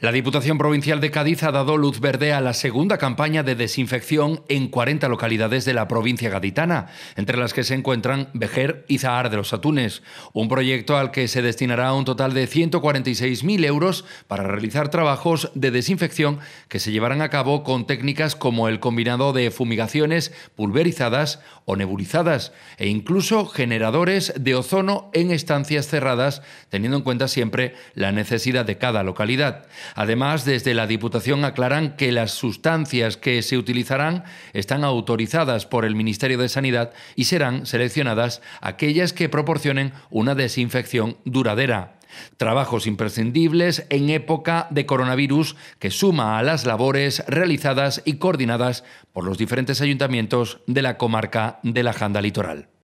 La Diputación Provincial de Cádiz ha dado luz verde a la segunda campaña de desinfección en 40 localidades de la provincia gaditana, entre las que se encuentran Bejer y Zahar de los Atunes, un proyecto al que se destinará un total de 146.000 euros para realizar trabajos de desinfección que se llevarán a cabo con técnicas como el combinado de fumigaciones pulverizadas o nebulizadas e incluso generadores de ozono en estancias cerradas, teniendo en cuenta siempre la necesidad de cada localidad. Además, desde la Diputación aclaran que las sustancias que se utilizarán están autorizadas por el Ministerio de Sanidad y serán seleccionadas aquellas que proporcionen una desinfección duradera. Trabajos imprescindibles en época de coronavirus que suma a las labores realizadas y coordinadas por los diferentes ayuntamientos de la comarca de la Janda Litoral.